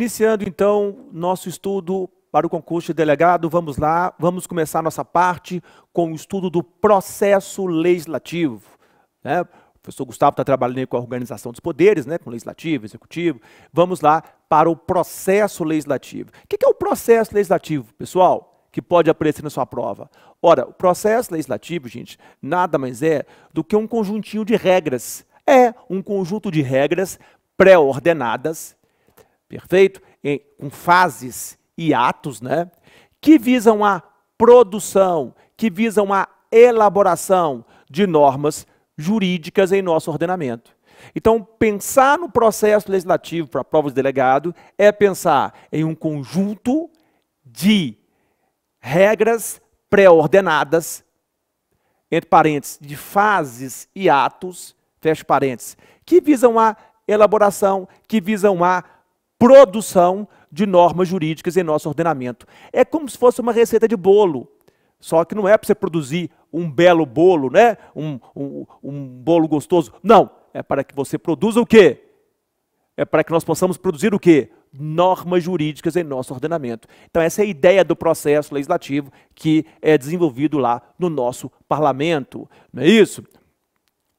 Iniciando então nosso estudo para o concurso de delegado, vamos lá, vamos começar nossa parte com o estudo do processo legislativo. Né? O professor Gustavo está trabalhando com a organização dos poderes, né? com o legislativo, executivo. Vamos lá para o processo legislativo. O que é o processo legislativo, pessoal? que pode aparecer na sua prova. Ora, o processo legislativo, gente, nada mais é do que um conjuntinho de regras. É um conjunto de regras pré-ordenadas perfeito? Em, com fases e atos, né? Que visam a produção, que visam a elaboração de normas jurídicas em nosso ordenamento. Então, pensar no processo legislativo para provas de delegado é pensar em um conjunto de regras pré-ordenadas, entre parênteses, de fases e atos, fecha parênteses, que visam a elaboração, que visam a produção de normas jurídicas em nosso ordenamento. É como se fosse uma receita de bolo, só que não é para você produzir um belo bolo, né? Um, um, um, bolo gostoso. Não, é para que você produza o quê? É para que nós possamos produzir o quê? Normas jurídicas em nosso ordenamento. Então, essa é a ideia do processo legislativo que é desenvolvido lá no nosso parlamento. Não é isso?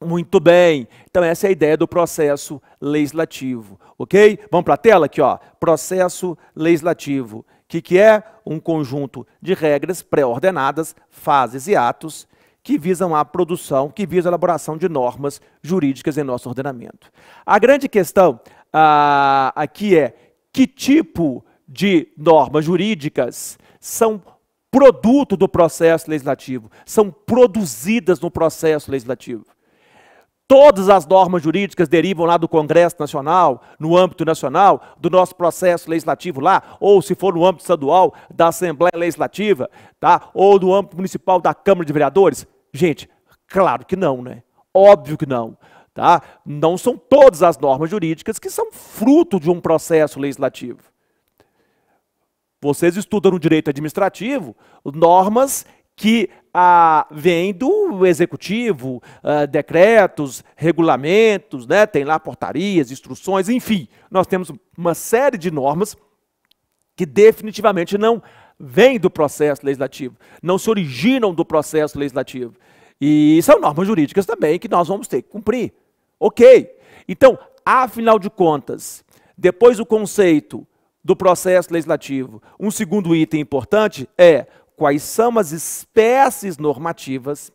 Muito bem. Então essa é a ideia do processo legislativo, ok? Vamos para a tela aqui, ó. Processo legislativo, que que é um conjunto de regras pré-ordenadas, fases e atos que visam a produção, que visam a elaboração de normas jurídicas em nosso ordenamento. A grande questão ah, aqui é que tipo de normas jurídicas são produto do processo legislativo, são produzidas no processo legislativo. Todas as normas jurídicas derivam lá do Congresso Nacional, no âmbito nacional, do nosso processo legislativo lá, ou se for no âmbito estadual, da Assembleia Legislativa, tá? ou no âmbito municipal da Câmara de Vereadores? Gente, claro que não, né? Óbvio que não. Tá? Não são todas as normas jurídicas que são fruto de um processo legislativo. Vocês estudam no direito administrativo normas que ah, vem do executivo, ah, decretos, regulamentos, né? tem lá portarias, instruções, enfim. Nós temos uma série de normas que definitivamente não vêm do processo legislativo, não se originam do processo legislativo. E são normas jurídicas também que nós vamos ter que cumprir. Ok. Então, afinal de contas, depois o conceito do processo legislativo, um segundo item importante é quais são as espécies normativas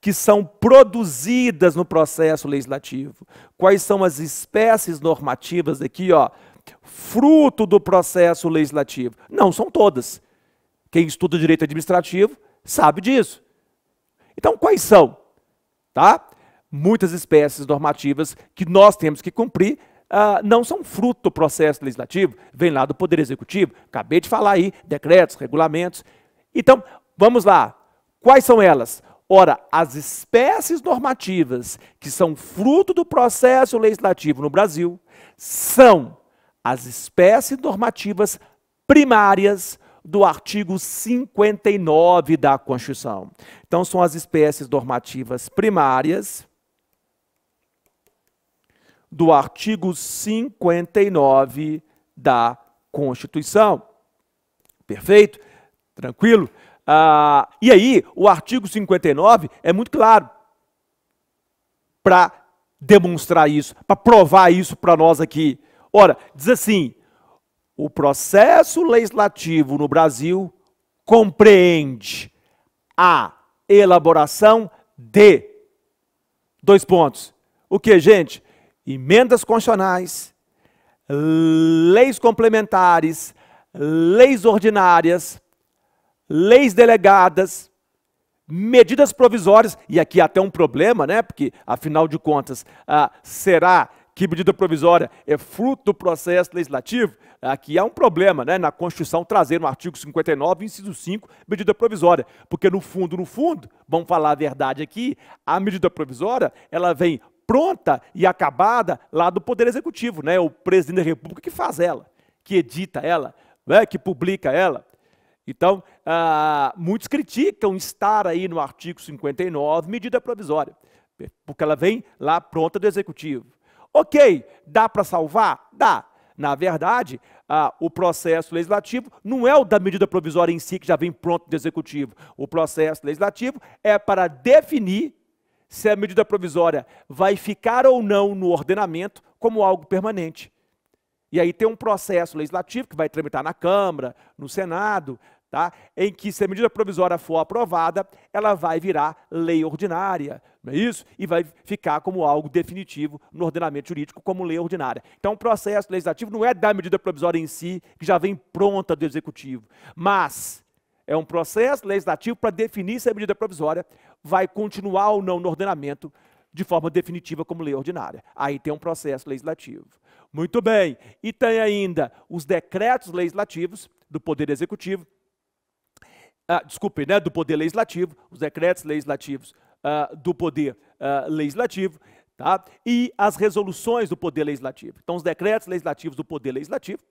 que são produzidas no processo legislativo, quais são as espécies normativas aqui, ó, fruto do processo legislativo. Não são todas. Quem estuda direito administrativo sabe disso. Então, quais são? Tá? Muitas espécies normativas que nós temos que cumprir Uh, não são fruto do processo legislativo, vem lá do Poder Executivo. Acabei de falar aí, decretos, regulamentos. Então, vamos lá. Quais são elas? Ora, as espécies normativas que são fruto do processo legislativo no Brasil são as espécies normativas primárias do artigo 59 da Constituição. Então, são as espécies normativas primárias do artigo 59 da Constituição. Perfeito? Tranquilo? Ah, e aí, o artigo 59 é muito claro para demonstrar isso, para provar isso para nós aqui. Ora, diz assim: o processo legislativo no Brasil compreende a elaboração de dois pontos. O que, gente? Emendas constitucionais, leis complementares, leis ordinárias, leis delegadas, medidas provisórias, e aqui até um problema, né? Porque, afinal de contas, ah, será que medida provisória é fruto do processo legislativo? Aqui há um problema, né? Na Constituição trazer no artigo 59, inciso 5, medida provisória. Porque no fundo, no fundo, vamos falar a verdade aqui, a medida provisória, ela vem pronta e acabada lá do Poder Executivo, né? O presidente da República que faz ela, que edita ela, né? que publica ela. Então, ah, muitos criticam estar aí no artigo 59, medida provisória, porque ela vem lá pronta do executivo. Ok, dá para salvar? Dá. Na verdade, ah, o processo legislativo não é o da medida provisória em si, que já vem pronto do executivo. O processo legislativo é para definir se a medida provisória vai ficar ou não no ordenamento como algo permanente. E aí tem um processo legislativo que vai tramitar na Câmara, no Senado, tá? em que, se a medida provisória for aprovada, ela vai virar lei ordinária, não é isso? E vai ficar como algo definitivo no ordenamento jurídico, como lei ordinária. Então, o processo legislativo não é da medida provisória em si, que já vem pronta do Executivo, mas é um processo legislativo para definir se a medida provisória vai continuar ou não no ordenamento de forma definitiva como lei ordinária. Aí tem um processo legislativo. Muito bem. E tem ainda os decretos legislativos do Poder Executivo. Ah, desculpe, né, do Poder Legislativo, os decretos legislativos ah, do Poder ah, Legislativo, tá? e as resoluções do Poder Legislativo. Então, os decretos legislativos do Poder Legislativo,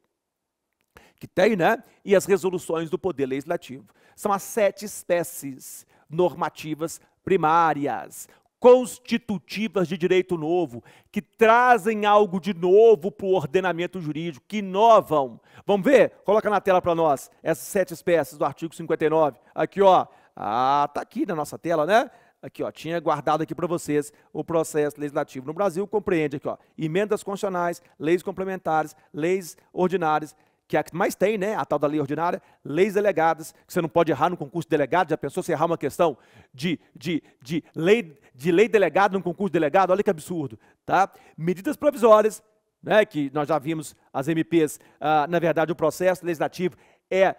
que tem, né? E as resoluções do Poder Legislativo. São as sete espécies normativas primárias constitutivas de direito novo, que trazem algo de novo para o ordenamento jurídico, que inovam. Vamos ver? Coloca na tela para nós essas sete espécies do artigo 59. Aqui, ó. Ah, tá aqui na nossa tela, né? Aqui, ó, tinha guardado aqui para vocês o processo legislativo no Brasil, compreende aqui, ó, emendas constitucionais, leis complementares, leis ordinárias, que é a que mais tem, né? A tal da lei ordinária, leis delegadas, que você não pode errar no concurso delegado. Já pensou se errar uma questão de, de, de, lei, de lei delegada no concurso delegado? Olha que absurdo, tá? Medidas provisórias, né? Que nós já vimos as MPs, ah, na verdade, o processo legislativo é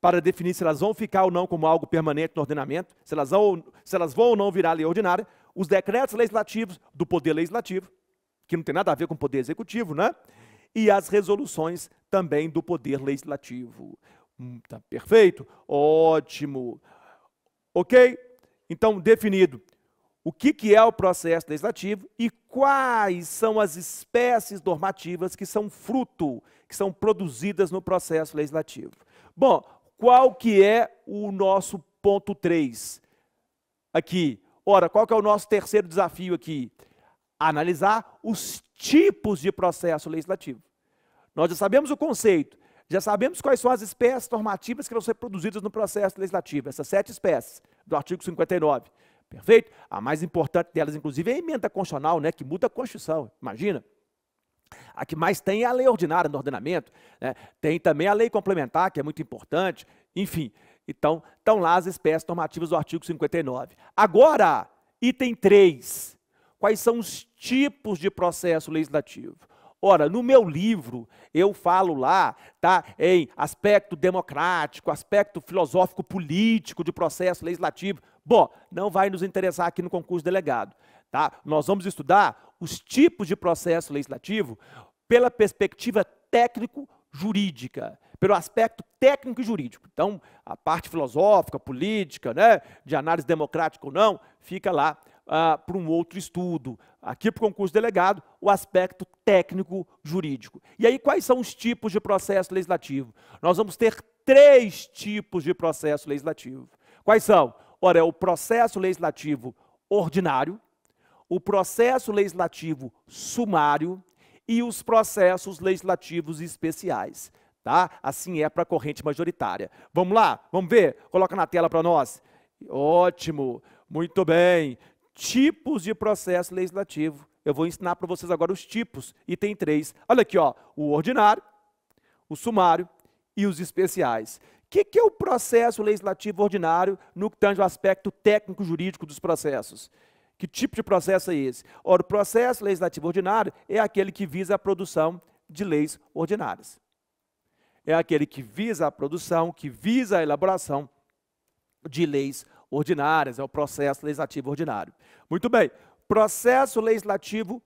para definir se elas vão ficar ou não como algo permanente no ordenamento, se elas vão, se elas vão ou não virar lei ordinária, os decretos legislativos do poder legislativo, que não tem nada a ver com o poder executivo, né? E as resoluções também do poder legislativo. Hum, tá perfeito? Ótimo. Ok? Então, definido o que, que é o processo legislativo e quais são as espécies normativas que são fruto, que são produzidas no processo legislativo. Bom, qual que é o nosso ponto 3 aqui? Ora, qual que é o nosso terceiro desafio aqui? Analisar os tipos de processo legislativo. Nós já sabemos o conceito, já sabemos quais são as espécies normativas que vão ser produzidas no processo legislativo, essas sete espécies do artigo 59. Perfeito? A mais importante delas, inclusive, é a emenda constitucional, né, que muda a Constituição. Imagina. A que mais tem é a lei ordinária no ordenamento, né? tem também a lei complementar, que é muito importante, enfim. Então, estão lá as espécies normativas do artigo 59. Agora, item 3. Quais são os tipos de processo legislativo? Ora, no meu livro, eu falo lá, tá, em aspecto democrático, aspecto filosófico político de processo legislativo. Bom, não vai nos interessar aqui no concurso delegado, tá? Nós vamos estudar os tipos de processo legislativo pela perspectiva técnico jurídica, pelo aspecto técnico e jurídico. Então, a parte filosófica, política, né, de análise democrática ou não, fica lá ah, para um outro estudo, aqui para o concurso delegado, o aspecto técnico-jurídico. E aí, quais são os tipos de processo legislativo? Nós vamos ter três tipos de processo legislativo. Quais são? Ora, é o processo legislativo ordinário, o processo legislativo sumário e os processos legislativos especiais. Tá? Assim é para a corrente majoritária. Vamos lá? Vamos ver? Coloca na tela para nós. Ótimo, muito bem tipos de processo legislativo. Eu vou ensinar para vocês agora os tipos, e tem três. Olha aqui, ó, o ordinário, o sumário e os especiais. O que, que é o processo legislativo ordinário no que tange ao aspecto técnico-jurídico dos processos? Que tipo de processo é esse? Ora, o processo legislativo ordinário é aquele que visa a produção de leis ordinárias. É aquele que visa a produção, que visa a elaboração de leis ordinárias, é o processo legislativo ordinário. Muito bem, processo legislativo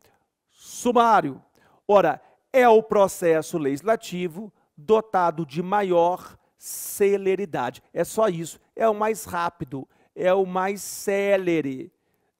sumário. Ora, é o processo legislativo dotado de maior celeridade. É só isso, é o mais rápido, é o mais célere,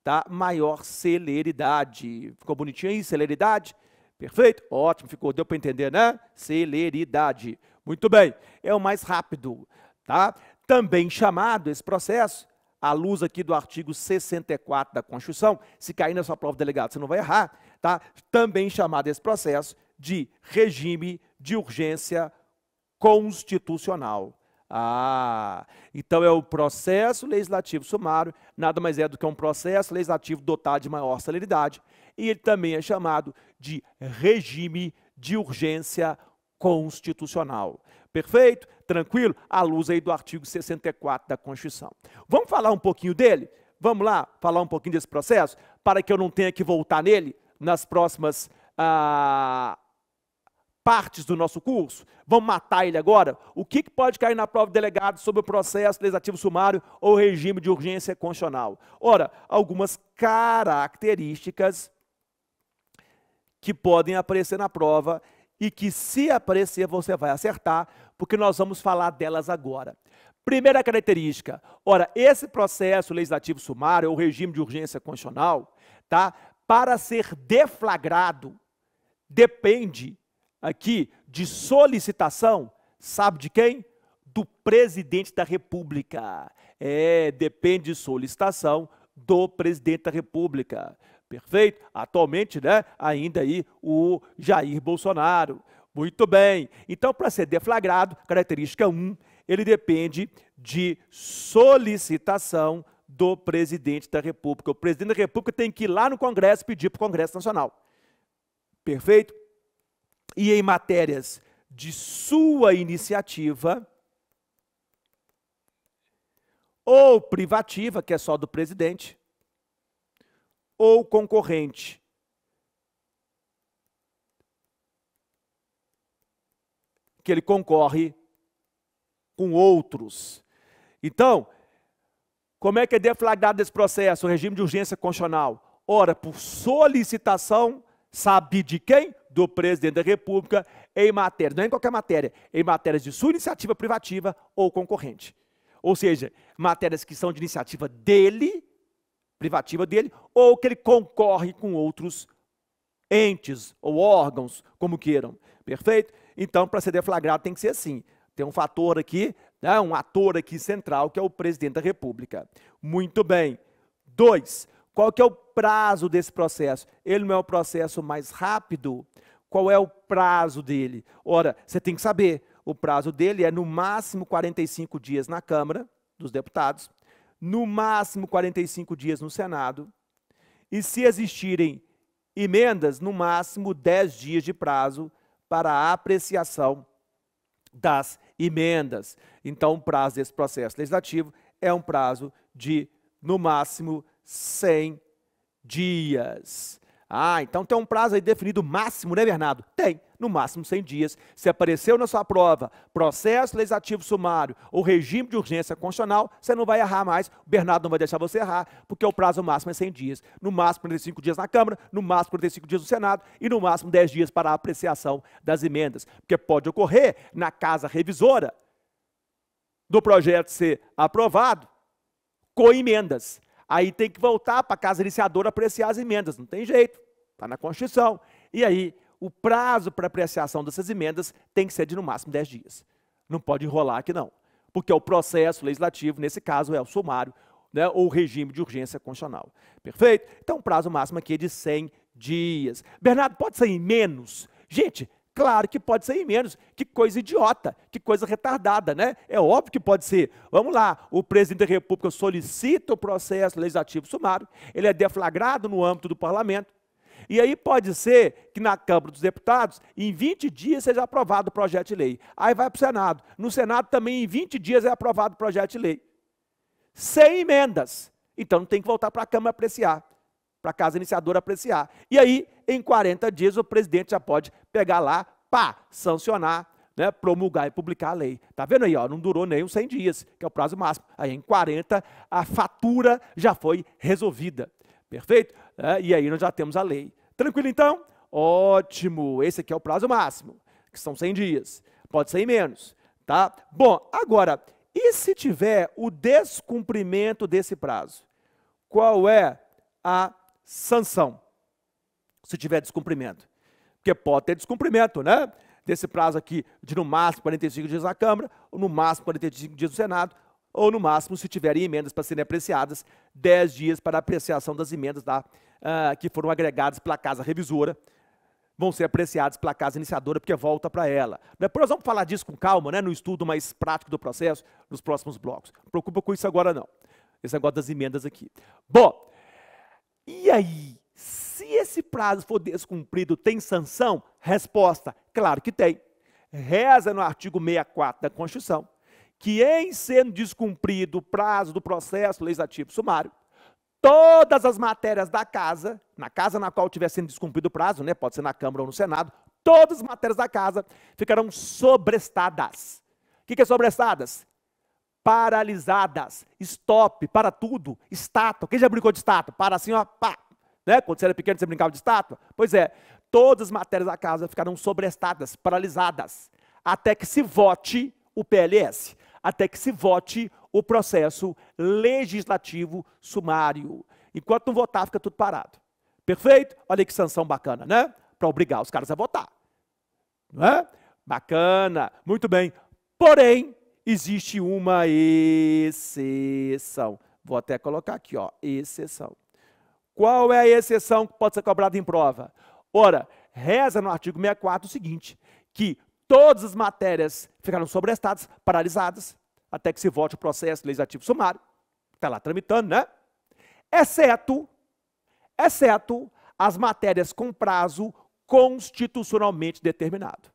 tá? Maior celeridade. Ficou bonitinho aí, celeridade? Perfeito? Ótimo, ficou, deu para entender, né? Celeridade. Muito bem, é o mais rápido, tá? Também chamado esse processo à luz aqui do artigo 64 da Constituição, se cair na sua prova delegada, você não vai errar, tá? Também chamado esse processo de regime de urgência constitucional. Ah, então é o processo legislativo sumário, nada mais é do que um processo legislativo dotado de maior celeridade, e ele também é chamado de regime de urgência constitucional. Perfeito? Tranquilo? À luz aí do artigo 64 da Constituição. Vamos falar um pouquinho dele? Vamos lá falar um pouquinho desse processo? Para que eu não tenha que voltar nele nas próximas ah, partes do nosso curso? Vamos matar ele agora? O que, que pode cair na prova do delegado sobre o processo legislativo sumário ou regime de urgência constitucional? Ora, algumas características que podem aparecer na prova e que, se aparecer, você vai acertar, porque nós vamos falar delas agora. Primeira característica, ora, esse processo legislativo sumário, ou regime de urgência constitucional, tá? para ser deflagrado, depende aqui de solicitação, sabe de quem? Do presidente da República. É, depende de solicitação do presidente da República. Perfeito? Atualmente, né, ainda aí o Jair Bolsonaro. Muito bem. Então, para ser deflagrado, característica 1, ele depende de solicitação do presidente da República. O presidente da República tem que ir lá no Congresso pedir para o Congresso Nacional. Perfeito? E em matérias de sua iniciativa ou privativa, que é só do presidente, ou concorrente, que ele concorre com outros. Então, como é que é deflagrado esse processo, o regime de urgência constitucional? Ora, por solicitação, sabe de quem? Do presidente da República, em matéria, não é em qualquer matéria, em matérias de sua iniciativa privativa ou concorrente. Ou seja, matérias que são de iniciativa dele, privativa dele, ou que ele concorre com outros entes ou órgãos, como queiram. Perfeito? Então, para ser deflagrado tem que ser assim. Tem um fator aqui, né, um ator aqui central, que é o presidente da República. Muito bem. Dois, qual que é o prazo desse processo? Ele não é o processo mais rápido? Qual é o prazo dele? Ora, você tem que saber. O prazo dele é no máximo 45 dias na Câmara dos Deputados, no máximo 45 dias no Senado, e se existirem emendas, no máximo 10 dias de prazo para a apreciação das emendas. Então, o prazo desse processo legislativo é um prazo de, no máximo, 100 dias. Ah, então tem um prazo aí definido máximo, né, Bernardo? Tem no máximo 100 dias. Se apareceu na sua prova processo legislativo sumário ou regime de urgência constitucional, você não vai errar mais. O Bernardo não vai deixar você errar, porque o prazo máximo é 100 dias. No máximo 45 dias na Câmara, no máximo 45 dias no Senado e no máximo 10 dias para a apreciação das emendas. Porque pode ocorrer na casa revisora do projeto ser aprovado com emendas. Aí tem que voltar para a casa iniciadora apreciar as emendas. Não tem jeito. Está na Constituição. E aí o prazo para apreciação dessas emendas tem que ser de no máximo 10 dias. Não pode enrolar aqui não, porque é o processo legislativo, nesse caso, é o sumário né, ou regime de urgência constitucional. Perfeito? Então, o prazo máximo aqui é de 100 dias. Bernardo, pode ser em menos? Gente, Claro que pode ser em menos. Que coisa idiota, que coisa retardada, né? É óbvio que pode ser. Vamos lá, o presidente da República solicita o processo legislativo sumário, ele é deflagrado no âmbito do parlamento, e aí pode ser que na Câmara dos Deputados, em 20 dias, seja aprovado o projeto de lei. Aí vai para o Senado. No Senado também, em 20 dias, é aprovado o projeto de lei. Sem emendas. Então tem que voltar para a Câmara apreciar, para a Casa Iniciadora apreciar. E aí, em 40 dias, o presidente já pode pegar lá, pá, sancionar, né, promulgar e publicar a lei. Tá vendo aí, ó, não durou nem uns 100 dias, que é o prazo máximo. Aí em 40 a fatura já foi resolvida. Perfeito? né? e aí nós já temos a lei. Tranquilo então? Ótimo, esse aqui é o prazo máximo, que são 100 dias, pode ser em menos, tá? Bom, agora, e se tiver o descumprimento desse prazo? Qual é a sanção? Se tiver descumprimento. Porque pode ter descumprimento, né? Desse prazo aqui de no máximo 45 dias na Câmara, ou no máximo 45 dias no Senado, ou no máximo, se tiverem emendas para serem apreciadas, 10 dias para apreciação das emendas da, uh, que foram agregadas pela casa revisora, vão ser apreciadas pela casa iniciadora, porque volta para ela. Depois nós vamos falar disso com calma, né, no estudo mais prático do processo, nos próximos blocos. Não preocupa com isso agora não, esse negócio das emendas aqui. Bom, e aí, se esse prazo for descumprido, tem sanção? Resposta, claro que tem. Reza no artigo 64 da Constituição que, em sendo descumprido o prazo do processo legislativo sumário, todas as matérias da casa, na casa na qual tiver sendo descumprido o prazo, né, pode ser na Câmara ou no Senado, todas as matérias da casa ficarão sobrestadas. O que, que é sobrestadas? Paralisadas, stop, para tudo, estátua. Quem já brincou de estátua? Para assim, ó, pá. Né? Quando você era pequeno, você brincava de estátua? Pois é, todas as matérias da casa ficarão sobrestadas, paralisadas, até que se vote o PLS até que se vote o processo legislativo sumário. Enquanto não votar, fica tudo parado. Perfeito? Olha que sanção bacana, né? Para obrigar os caras a votar. Não é? Bacana, muito bem. Porém, existe uma exceção. Vou até colocar aqui, ó, exceção. Qual é a exceção que pode ser cobrada em prova? Ora, reza no artigo 64 o seguinte, que Todas as matérias ficaram sobrestadas, paralisadas, até que se vote o processo legislativo sumário. Está lá tramitando, né? Exceto, exceto as matérias com prazo constitucionalmente determinado.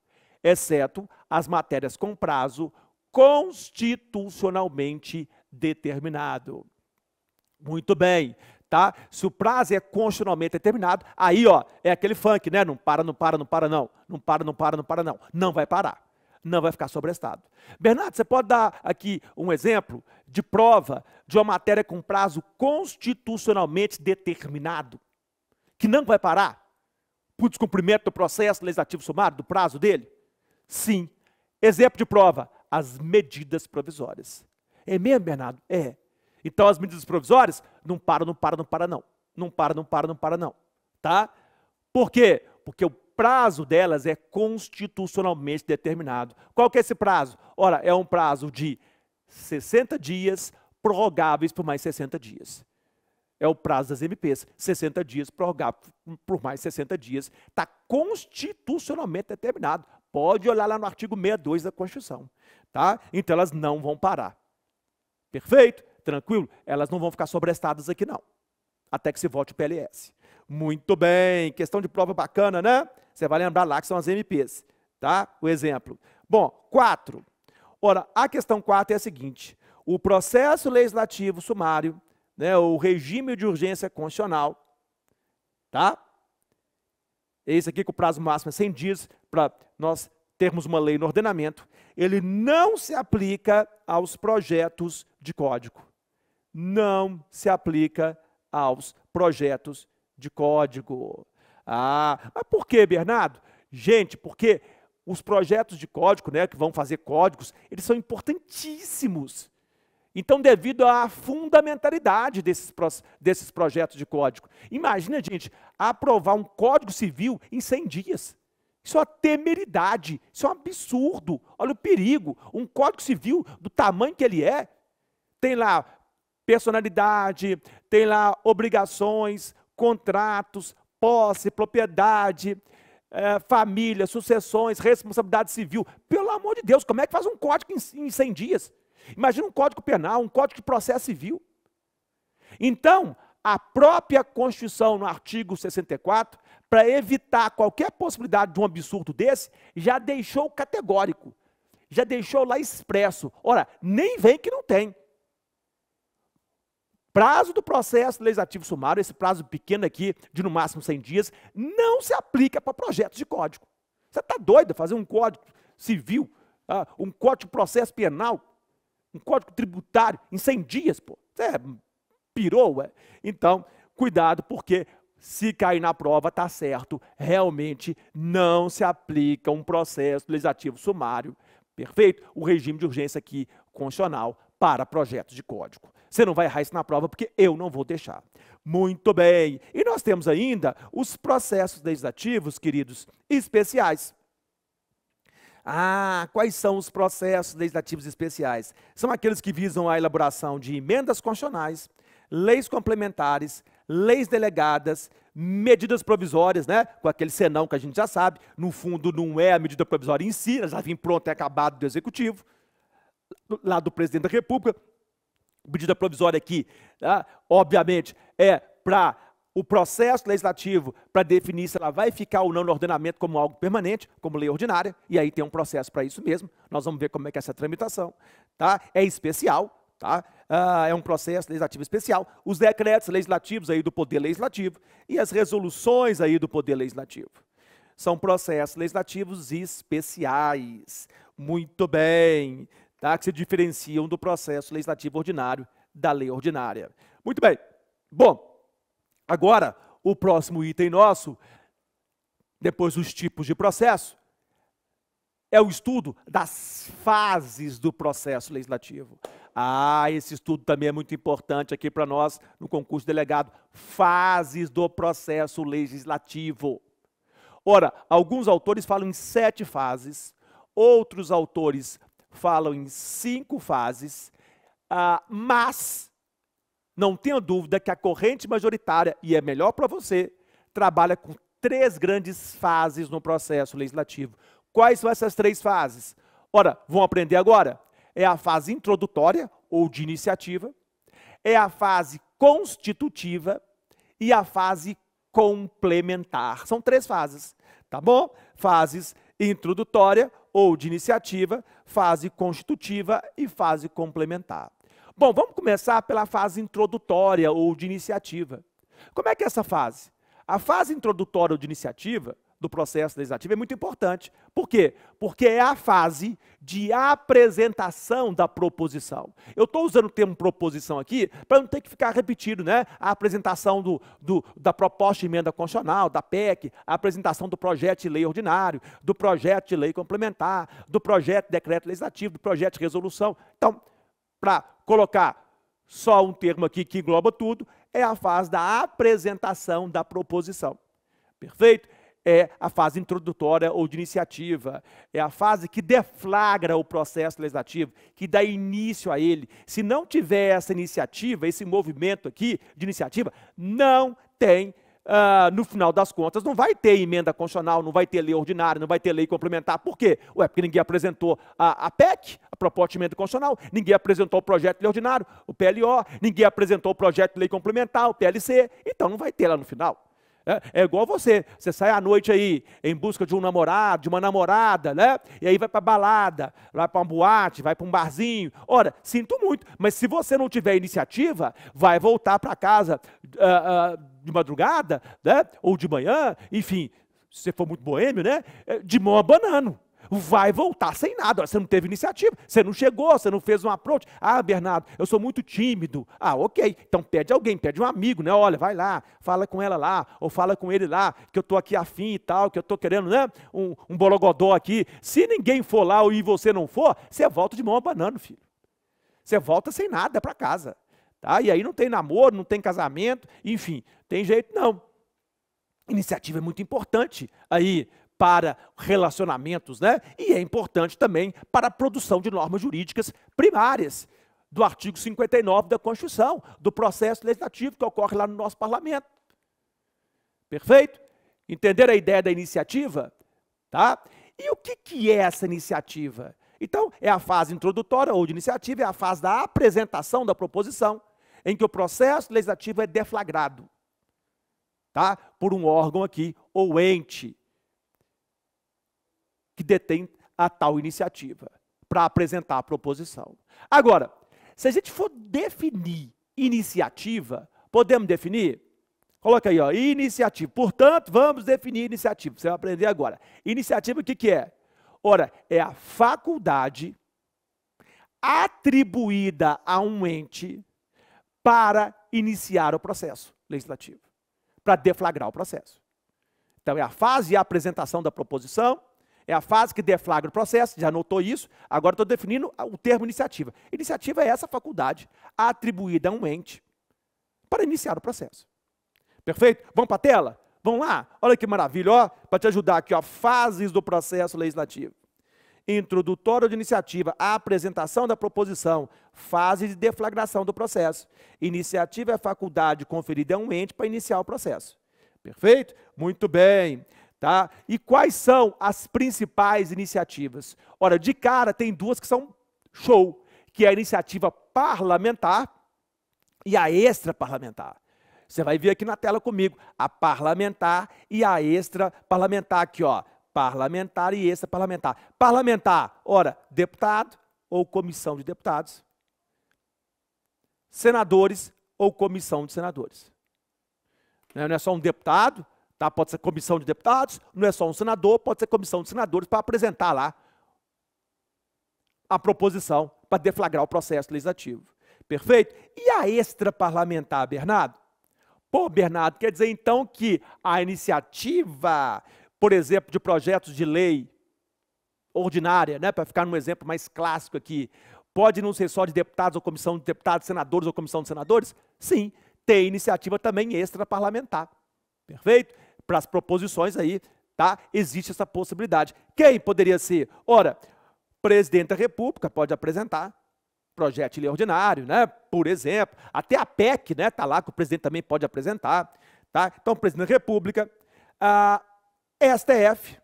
Exceto as matérias com prazo constitucionalmente determinado. Muito bem tá? Se o prazo é constitucionalmente determinado, aí, ó, é aquele funk, né? Não para, não para, não para, não. Não para, não para, não para, não. Não vai parar. Não vai ficar sobrestado. Bernardo, você pode dar aqui um exemplo de prova de uma matéria com prazo constitucionalmente determinado, que não vai parar por descumprimento do processo legislativo sumário, do prazo dele? Sim. Exemplo de prova, as medidas provisórias. É mesmo, Bernardo? É. Então as medidas provisórias não param, não param, não param, não. Não param, não param, não param, não. Tá? Por quê? Porque o prazo delas é constitucionalmente determinado. Qual que é esse prazo? Ora, é um prazo de 60 dias prorrogáveis por mais 60 dias. É o prazo das MPs, 60 dias prorrogáveis por mais 60 dias. Está constitucionalmente determinado. Pode olhar lá no artigo 62 da Constituição. Tá? Então elas não vão parar. Perfeito? tranquilo, elas não vão ficar sobrestadas aqui não, até que se volte o PLS. Muito bem, questão de prova bacana, né? Você vai lembrar lá que são as MPs, tá? O exemplo. Bom, quatro Ora, a questão 4 é a seguinte: o processo legislativo sumário, né, o regime de urgência constitucional, tá? Esse aqui com o prazo máximo é 100 dias para nós termos uma lei no ordenamento, ele não se aplica aos projetos de código não se aplica aos projetos de código. Ah, mas por que, Bernardo? Gente, porque os projetos de código, né, que vão fazer códigos, eles são importantíssimos. Então, devido à fundamentalidade desses, desses projetos de código. Imagina, gente, aprovar um código civil em 100 dias. Isso é uma temeridade, isso é um absurdo. Olha o perigo. Um código civil, do tamanho que ele é, tem lá personalidade, tem lá obrigações, contratos, posse, propriedade, é, família, sucessões, responsabilidade civil. Pelo amor de Deus, como é que faz um código em, em 100 dias? Imagina um código penal, um código de processo civil. Então, a própria Constituição, no artigo 64, para evitar qualquer possibilidade de um absurdo desse, já deixou categórico, já deixou lá expresso. Ora, nem vem que não tem prazo do processo legislativo sumário, esse prazo pequeno aqui, de no máximo 100 dias, não se aplica para projetos de código. Você está doido fazer um código civil, uh, um código de processo penal, um código tributário em 100 dias, pô? Você é pirou, ué? Então, cuidado, porque se cair na prova, está certo, realmente não se aplica um processo legislativo sumário, perfeito? O regime de urgência aqui constitucional para projetos de código. Você não vai errar isso na prova porque eu não vou deixar. Muito bem. E nós temos ainda os processos legislativos, queridos, especiais. Ah, quais são os processos legislativos especiais? São aqueles que visam a elaboração de emendas constitucionais, leis complementares, leis delegadas, medidas provisórias, né? Com aquele senão que a gente já sabe, no fundo não é a medida provisória em si, ela já vem pronta e acabada do executivo, lá do presidente da República, medida é provisória aqui, tá? obviamente, é para o processo legislativo para definir se ela vai ficar ou não no ordenamento como algo permanente, como lei ordinária, e aí tem um processo para isso mesmo. Nós vamos ver como é que é essa tramitação, tá? É especial, tá? Ah, é um processo legislativo especial. Os decretos legislativos aí do Poder Legislativo e as resoluções aí do Poder Legislativo são processos legislativos especiais. Muito bem, tá? que se diferenciam do processo legislativo ordinário da lei ordinária. Muito bem. Bom, agora o próximo item nosso, depois dos tipos de processo, é o estudo das fases do processo legislativo. Ah, esse estudo também é muito importante aqui para nós no concurso delegado. Fases do processo legislativo. Ora, alguns autores falam em sete fases, outros autores falam em cinco fases, ah, mas não tenha dúvida que a corrente majoritária, e é melhor para você, trabalha com três grandes fases no processo legislativo. Quais são essas três fases? Ora, vão aprender agora? É a fase introdutória, ou de iniciativa, é a fase constitutiva e a fase complementar. São três fases, tá bom? Fases introdutória, ou de iniciativa, fase constitutiva e fase complementar. Bom, vamos começar pela fase introdutória ou de iniciativa. Como é que é essa fase? A fase introdutória ou de iniciativa do processo legislativo é muito importante. Por quê? Porque é a fase de apresentação da proposição. Eu estou usando o termo proposição aqui para não ter que ficar repetido, né? A apresentação do, do, da proposta de emenda constitucional, da PEC, a apresentação do projeto de lei ordinário, do projeto de lei complementar, do projeto de decreto legislativo, do projeto de resolução. Então, para colocar só um termo aqui que engloba tudo, é a fase da apresentação da proposição. Perfeito? é a fase introdutória ou de iniciativa. É a fase que deflagra o processo legislativo, que dá início a ele. Se não tiver essa iniciativa, esse movimento aqui de iniciativa, não tem. Uh, no final das contas, não vai ter emenda constitucional, não vai ter lei ordinária, não vai ter lei complementar. Por quê? Ué, porque ninguém apresentou a, a PEC, a proposta de emenda constitucional, ninguém apresentou o projeto de lei ordinário, o PLO, ninguém apresentou o projeto de lei complementar, o PLC, então não vai ter lá no final. É, é igual você, você sai à noite aí em busca de um namorado, de uma namorada, né? E aí vai para balada, vai para uma boate, vai para um barzinho. Ora, sinto muito, mas se você não tiver iniciativa, vai voltar para casa uh, uh, de madrugada, né? Ou de manhã, enfim, se você for muito boêmio, né? É, de mão banano vai voltar sem nada. Você não teve iniciativa, você não chegou, você não fez um approach. Ah, Bernardo, eu sou muito tímido. Ah, ok. Então pede alguém, pede um amigo, né? Olha, vai lá, fala com ela lá, ou fala com ele lá, que eu estou aqui afim e tal, que eu estou querendo, né? Um, um bologodó aqui. Se ninguém for lá e você não for, você volta de mão a banana, filho. Você volta sem nada para casa. Tá? E aí não tem namoro, não tem casamento, enfim, tem jeito não. Iniciativa é muito importante aí para relacionamentos, né? E é importante também para a produção de normas jurídicas primárias do artigo 59 da Constituição, do processo legislativo que ocorre lá no nosso parlamento. Perfeito? Entender a ideia da iniciativa, tá? E o que que é essa iniciativa? Então, é a fase introdutória ou de iniciativa, é a fase da apresentação da proposição, em que o processo legislativo é deflagrado, tá? Por um órgão aqui ou ente que detém a tal iniciativa para apresentar a proposição. Agora, se a gente for definir iniciativa, podemos definir? Coloca aí, ó, iniciativa. Portanto, vamos definir iniciativa. Você vai aprender agora. Iniciativa, o que, que é? Ora, é a faculdade atribuída a um ente para iniciar o processo legislativo, para deflagrar o processo. Então, é a fase e a apresentação da proposição, é a fase que deflagra o processo, já notou isso, agora estou definindo o termo iniciativa. Iniciativa é essa faculdade atribuída a um ente para iniciar o processo. Perfeito? Vamos para a tela? Vamos lá? Olha que maravilha, para te ajudar aqui, ó, fases do processo legislativo. Introdutório de iniciativa, a apresentação da proposição, fase de deflagração do processo. Iniciativa é a faculdade conferida a um ente para iniciar o processo. Perfeito? Muito bem. Tá? E quais são as principais iniciativas? Ora, de cara tem duas que são show, que é a iniciativa parlamentar e a extra-parlamentar. Você vai ver aqui na tela comigo a parlamentar e a extra-parlamentar aqui, ó, parlamentar e extra-parlamentar. Parlamentar, ora, deputado ou comissão de deputados. Senadores ou comissão de senadores. Não é só um deputado, Tá? Pode ser comissão de deputados, não é só um senador, pode ser comissão de senadores para apresentar lá a proposição para deflagrar o processo legislativo. Perfeito? E a extraparlamentar Bernardo? Pô, Bernardo, quer dizer então que a iniciativa, por exemplo, de projetos de lei ordinária, né, para ficar num exemplo mais clássico aqui, pode não ser só de deputados ou comissão de deputados, senadores ou comissão de senadores? Sim, tem iniciativa também extraparlamentar Perfeito? para as proposições aí, tá? Existe essa possibilidade. Quem poderia ser? Ora, presidente da República pode apresentar projeto de lei ordinário, né? Por exemplo, até a PEC, né, tá lá que o presidente também pode apresentar, tá? Então, presidente da República, a STF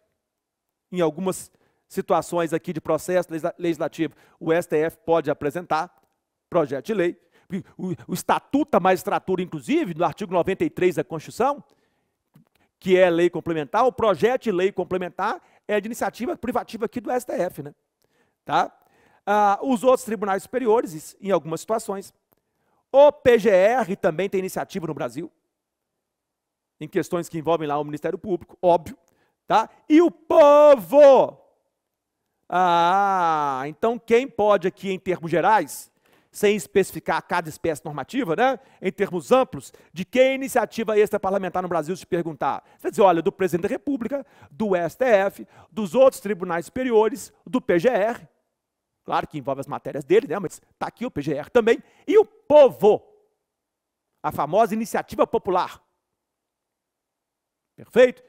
em algumas situações aqui de processo legislativo, o STF pode apresentar projeto de lei. O, o Estatuto da Magistratura, inclusive, no artigo 93 da Constituição, que é lei complementar, o projeto de lei complementar é de iniciativa privativa aqui do STF, né? Tá? Ah, os outros tribunais superiores, em algumas situações. O PGR também tem iniciativa no Brasil, em questões que envolvem lá o Ministério Público, óbvio. Tá? E o povo. Ah, então quem pode aqui, em termos gerais, sem especificar cada espécie normativa, né? em termos amplos, de que iniciativa parlamentar no Brasil se perguntar? Você dizer, olha, do presidente da República, do STF, dos outros tribunais superiores, do PGR, claro que envolve as matérias dele, né? mas está aqui o PGR também, e o povo, a famosa iniciativa popular. Perfeito?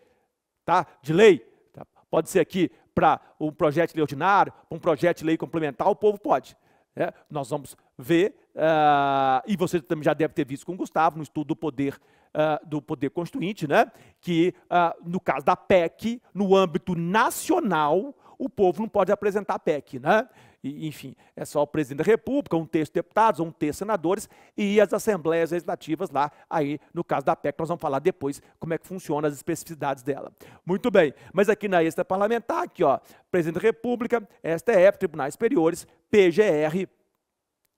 Tá? De lei. Tá? Pode ser aqui para um projeto de lei ordinário, para um projeto de lei complementar, o povo pode. É, nós vamos ver uh, e você também já deve ter visto com o Gustavo, no estudo do poder, uh, do poder constituinte, né? que uh, no caso da PEC, no âmbito nacional, o povo não pode apresentar a PEC. Né? E, enfim, é só o presidente da República, um terço deputados, um terço senadores e as assembleias legislativas lá, aí no caso da PEC, nós vamos falar depois como é que funciona as especificidades dela. Muito bem, mas aqui na extra parlamentar, aqui ó, presidente da República, STF, tribunais superiores, PGR,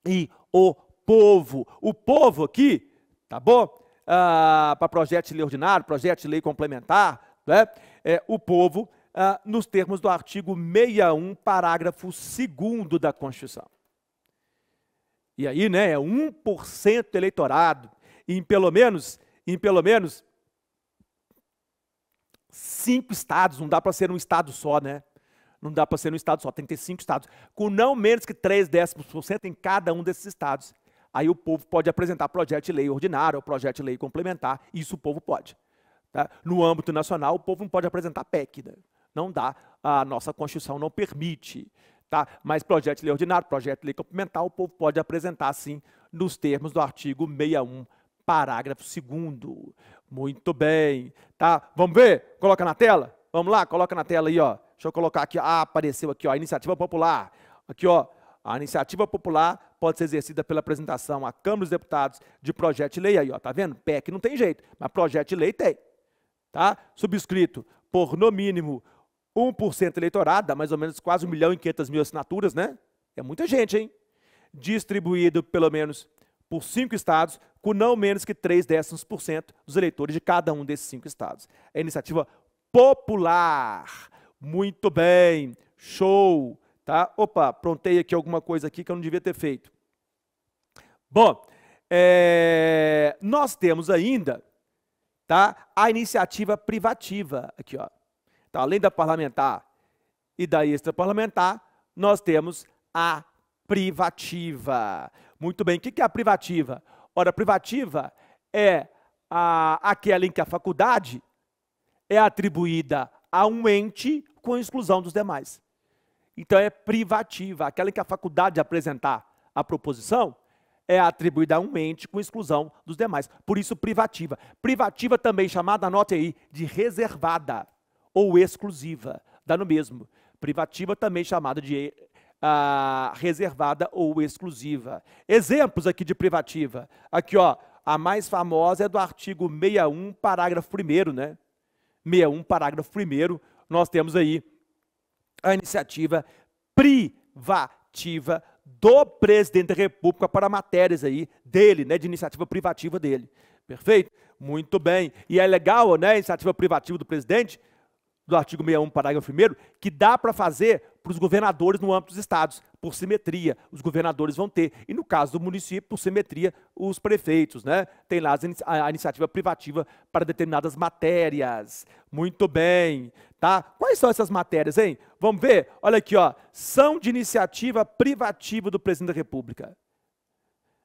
e o povo. O povo aqui, tá bom? Ah, Para projeto de lei ordinário, projeto de lei complementar, né? é, o povo, ah, nos termos do artigo 61, parágrafo 2 da Constituição. E aí, né, é 1% eleitorado, em pelo menos, em pelo menos cinco estados, não dá para ser um estado só, né? Não dá para ser um estado só, tem cinco estados, com não menos que três décimos por cento em cada um desses estados. Aí o povo pode apresentar projeto de lei ordinário ou projeto de lei complementar, isso o povo pode. Tá? No âmbito nacional, o povo não pode apresentar PEC, né? não dá, a nossa Constituição não permite. Tá? Mas projeto de lei ordinário, projeto de lei complementar, o povo pode apresentar, sim, nos termos do artigo 61, parágrafo 2. Muito bem. Tá? Vamos ver? Coloca na tela? Vamos lá, coloca na tela aí, ó. Deixa eu colocar aqui, ah, apareceu aqui, ó, a iniciativa popular. Aqui, ó, a iniciativa popular pode ser exercida pela apresentação à Câmara dos Deputados de projeto de lei aí, ó, tá vendo? PEC não tem jeito, mas projeto de lei tem. Tá? Subscrito por, no mínimo, 1% eleitorado, dá mais ou menos quase 1 milhão e 500 mil assinaturas, né? É muita gente, hein? Distribuído, pelo menos, por cinco estados, com não menos que 3 décimos por cento dos eleitores de cada um desses cinco estados. É iniciativa popular. Muito bem, show, tá? Opa, prontei aqui alguma coisa aqui que eu não devia ter feito. Bom, é, nós temos ainda, tá? A iniciativa privativa aqui, ó. tá além da parlamentar e da extraparlamentar, nós temos a privativa. Muito bem, o que é a privativa? Ora, a privativa é a, aquela em que a faculdade é atribuída a um ente com exclusão dos demais. Então é privativa, aquela que a faculdade apresentar a proposição é atribuída a um ente com exclusão dos demais. Por isso privativa. Privativa também chamada, anote aí, de reservada ou exclusiva, dá no mesmo. Privativa também chamada de ah, reservada ou exclusiva. Exemplos aqui de privativa. Aqui, ó, a mais famosa é do artigo 61, parágrafo 1 né? 61, parágrafo 1 nós temos aí a iniciativa privativa do presidente da República para matérias aí dele, né, de iniciativa privativa dele. Perfeito? Muito bem. E é legal, né, a iniciativa privativa do presidente, do artigo 61, parágrafo 1 que dá para fazer para os governadores no âmbito dos estados, por simetria, os governadores vão ter. E no caso do município, por simetria, os prefeitos, né? Tem lá a iniciativa privativa para determinadas matérias. Muito bem. Tá? Quais são essas matérias, hein? Vamos ver? Olha aqui, ó. São de iniciativa privativa do presidente da República.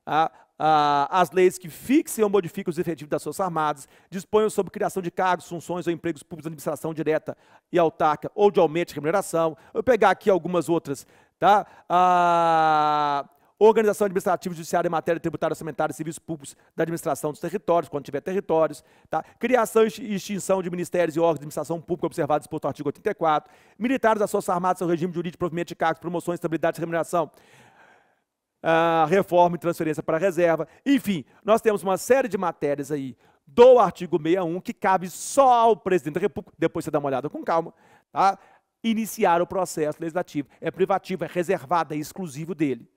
Ah, ah, as leis que fixem ou modificam os efetivos das Forças Armadas, disponham sobre criação de cargos, funções ou empregos públicos de administração direta e autarca ou de aumento de remuneração. Eu vou pegar aqui algumas outras. Tá? Ah, organização administrativa, judiciária, em matéria tributária, orçamentária, serviços públicos da administração dos territórios, quando tiver territórios, tá? criação e extinção de ministérios e órgãos de administração pública observados disposto no artigo 84, militares das Forças Armadas, seu regime jurídico, provimento de cargos, promoções, estabilidade e remuneração, ah, reforma e transferência para reserva, enfim, nós temos uma série de matérias aí do artigo 61 que cabe só ao presidente da República, depois você dá uma olhada com calma, tá? iniciar o processo legislativo. É privativo, é reservado, é exclusivo dele.